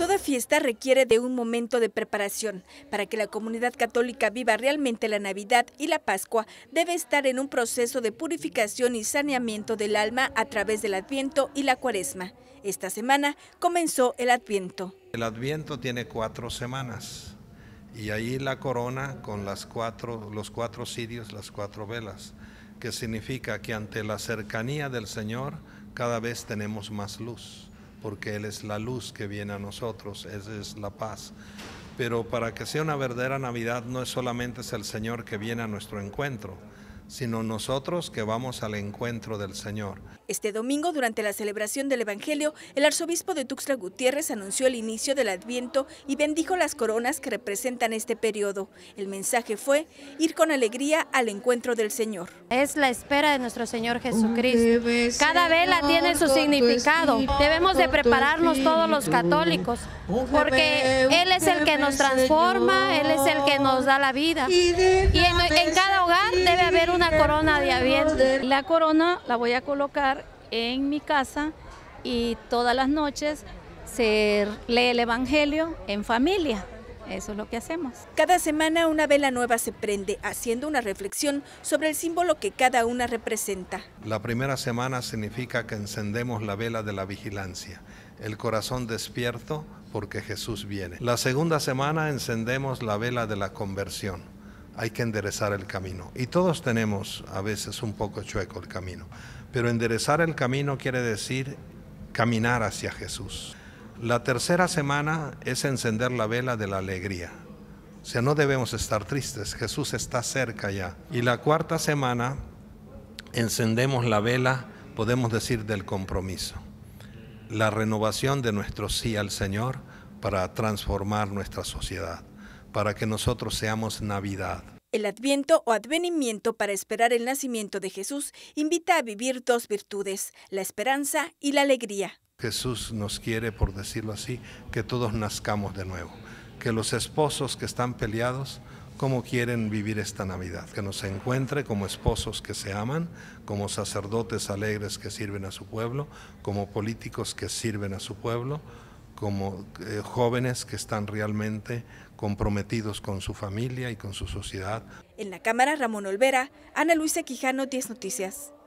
Toda fiesta requiere de un momento de preparación. Para que la comunidad católica viva realmente la Navidad y la Pascua, debe estar en un proceso de purificación y saneamiento del alma a través del Adviento y la Cuaresma. Esta semana comenzó el Adviento. El Adviento tiene cuatro semanas y ahí la corona con las cuatro, los cuatro cirios, las cuatro velas, que significa que ante la cercanía del Señor cada vez tenemos más luz porque Él es la luz que viene a nosotros, esa es la paz. Pero para que sea una verdadera Navidad no es solamente es el Señor que viene a nuestro encuentro, sino nosotros que vamos al encuentro del Señor. Este domingo, durante la celebración del Evangelio, el arzobispo de Tuxtla Gutiérrez anunció el inicio del Adviento y bendijo las coronas que representan este periodo. El mensaje fue ir con alegría al encuentro del Señor. Es la espera de nuestro Señor Jesucristo. Cada vela tiene su significado. Debemos de prepararnos todos los católicos, porque Él es el que nos transforma, Él es el que nos da la vida. Y en, en cada hogar debe haber un una corona de La corona la voy a colocar en mi casa y todas las noches se lee el Evangelio en familia. Eso es lo que hacemos. Cada semana una vela nueva se prende, haciendo una reflexión sobre el símbolo que cada una representa. La primera semana significa que encendemos la vela de la vigilancia, el corazón despierto porque Jesús viene. La segunda semana encendemos la vela de la conversión hay que enderezar el camino. Y todos tenemos a veces un poco chueco el camino, pero enderezar el camino quiere decir caminar hacia Jesús. La tercera semana es encender la vela de la alegría. O sea, no debemos estar tristes, Jesús está cerca ya. Y la cuarta semana encendemos la vela, podemos decir, del compromiso. La renovación de nuestro sí al Señor para transformar nuestra sociedad, para que nosotros seamos Navidad, el adviento o advenimiento para esperar el nacimiento de Jesús invita a vivir dos virtudes, la esperanza y la alegría. Jesús nos quiere, por decirlo así, que todos nazcamos de nuevo, que los esposos que están peleados, cómo quieren vivir esta Navidad, que nos encuentre como esposos que se aman, como sacerdotes alegres que sirven a su pueblo, como políticos que sirven a su pueblo, como eh, jóvenes que están realmente comprometidos con su familia y con su sociedad. En la Cámara, Ramón Olvera, Ana Luisa Quijano, 10 Noticias.